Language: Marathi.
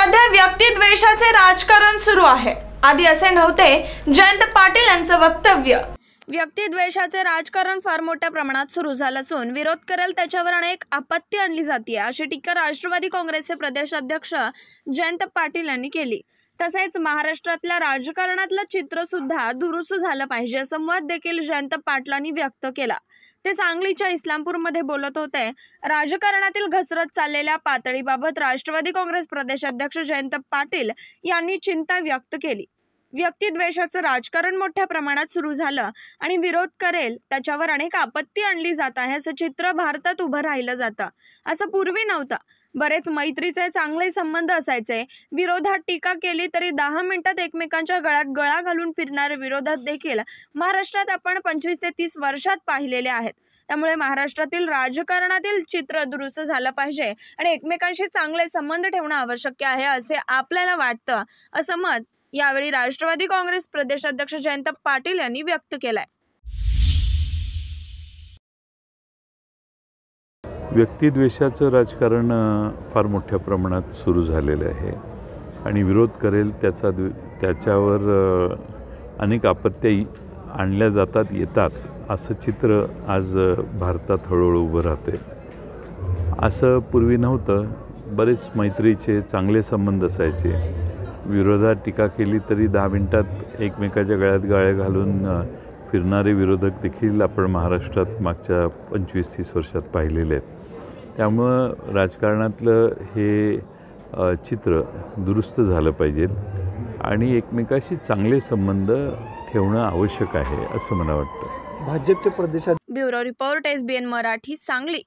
सध्या व्यक्तिद्वेषाचे राजकारण सुरू आहे आधी असे नव्हते जयंत पाटील यांचं वक्तव्य व्यक्तिद्वेषाचे राजकारण फार मोठ्या प्रमाणात सुरू झालं असून विरोध करेल त्याच्यावर अनेक आपत्ती आणली जाते अशी टीका राष्ट्रवादी काँग्रेसचे प्रदेशाध्यक्ष जयंत पाटील यांनी केली तसेच महाराष्ट्रातल्या राजकारणातलं चित्र सुद्धा दुरुस्त झालं पाहिजे असं मत देखील जयंत पाटलांनी व्यक्त केला ते सांगलीच्या इस्लामपूरमध्ये बोलत होते राजकारणातील घसरत चाललेल्या पातळीबाबत राष्ट्रवादी काँग्रेस प्रदेशाध्यक्ष जयंत पाटील यांनी चिंता व्यक्त केली व्यक्तिद्वेषाचं राजकारण मोठ्या प्रमाणात सुरू झालं आणि विरोध करेल त्याच्यावर अनेक आपत्ती आणली जात आहे असं चित्र भारतात उभं राहिलं जातं असं पूर्वी नव्हतं बरेच मैत्रीचे चांगले संबंध असायचे विरोधात टीका केली तरी दहा मिनिटात एकमेकांच्या गळ्यात गळा घालून फिरणारे विरोधात देखील महाराष्ट्रात आपण पंचवीस ते तीस वर्षात पाहिलेले आहेत त्यामुळे महाराष्ट्रातील राजकारणातील चित्र दुरुस्त झालं पाहिजे आणि एकमेकांशी चांगले संबंध ठेवणं आवश्यक आहे असे आपल्याला वाटतं असं मत यावेळी राष्ट्रवादी काँग्रेस प्रदेशाध्यक्ष जयंत पाटील यांनी व्यक्त केलाय व्यक्तिद्वेषाचं राजकारण फार मोठ्या प्रमाणात सुरू झालेलं आहे आणि विरोध करेल त्याचा त्याच्यावर अनेक आपत्त्या आणल्या जातात येतात असं चित्र आज भारतात हळूहळू उभं राहते असं पूर्वी नव्हतं बरेच मैत्रीचे चांगले संबंध असायचे विरोधात टीका केली तरी दहा मिनटात एकमेकाच्या गळ्यात गाळे घालून फिरणारे विरोधक देखील आपण महाराष्ट्रात मागच्या पंचवीस तीस वर्षात पाहिलेले आहेत त्यामुळं राजकारणातलं हे चित्र दुरुस्त झालं पाहिजे आणि एकमेकाशी चांगले संबंध ठेवणं आवश्यक आहे असं मला वाटतं भाजपचे प्रदेशात bureau report S B N Marathi Sangli